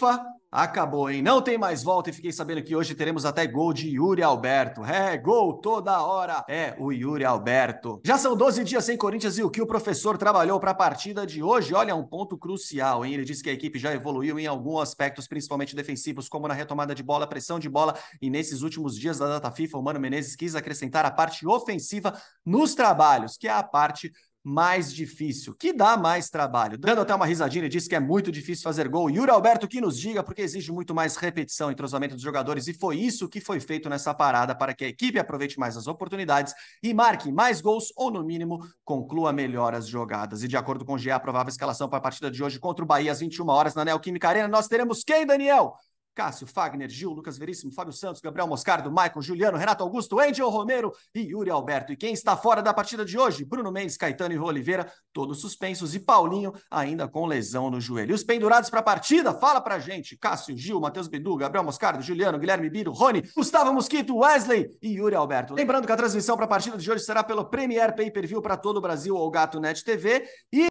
FIFA acabou, hein? Não tem mais volta e fiquei sabendo que hoje teremos até gol de Yuri Alberto. É, gol toda hora. É, o Yuri Alberto. Já são 12 dias sem Corinthians e o que o professor trabalhou para a partida de hoje, olha, é um ponto crucial, hein? Ele disse que a equipe já evoluiu em alguns aspectos, principalmente defensivos, como na retomada de bola, pressão de bola e nesses últimos dias da data FIFA, o Mano Menezes quis acrescentar a parte ofensiva nos trabalhos, que é a parte mais difícil, que dá mais trabalho. Dando até uma risadinha, ele disse que é muito difícil fazer gol. Yuri Alberto que nos diga, porque exige muito mais repetição e entrosamento dos jogadores, e foi isso que foi feito nessa parada para que a equipe aproveite mais as oportunidades e marque mais gols, ou no mínimo, conclua melhor as jogadas. E de acordo com o GA, a provável escalação para a partida de hoje contra o Bahia às 21 horas na Neoquímica Arena, nós teremos quem, Daniel? Cássio, Fagner, Gil, Lucas Veríssimo, Fábio Santos, Gabriel Moscardo, Maicon, Juliano, Renato Augusto, Angel Romero e Yuri Alberto. E quem está fora da partida de hoje? Bruno Mendes, Caetano e Rô Oliveira, todos suspensos, e Paulinho ainda com lesão no joelho. E os pendurados para a partida, fala pra gente. Cássio, Gil, Matheus Bidu, Gabriel Moscardo, Juliano, Guilherme Biro, Rony, Gustavo Mosquito, Wesley e Yuri Alberto. Lembrando que a transmissão para a partida de hoje será pelo Premier Pay Per View para todo o Brasil ou Gato Net TV. E